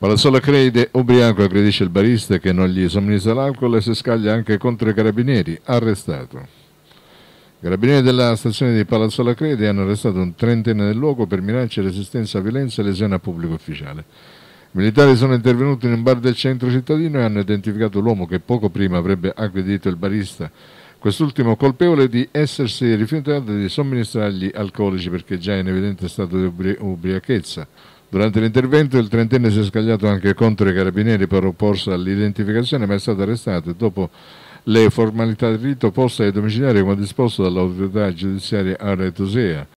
Balazzola crede, ubriaco aggredisce il barista che non gli somministra l'alcol e si scaglia anche contro i carabinieri, arrestato. I carabinieri della stazione di Palazzola Crede hanno arrestato un trentenne del luogo per minacce, resistenza, violenza e lesione a pubblico ufficiale. I militari sono intervenuti in un bar del centro cittadino e hanno identificato l'uomo che poco prima avrebbe aggredito il barista, quest'ultimo colpevole di essersi rifiutato di somministrargli alcolici perché già in evidente stato di ubri ubriachezza. Durante l'intervento il trentenne si è scagliato anche contro i carabinieri per opporsi all'identificazione ma è stato arrestato e dopo le formalità del rito posta ai domiciliari come disposto dall'autorità giudiziaria aretosea.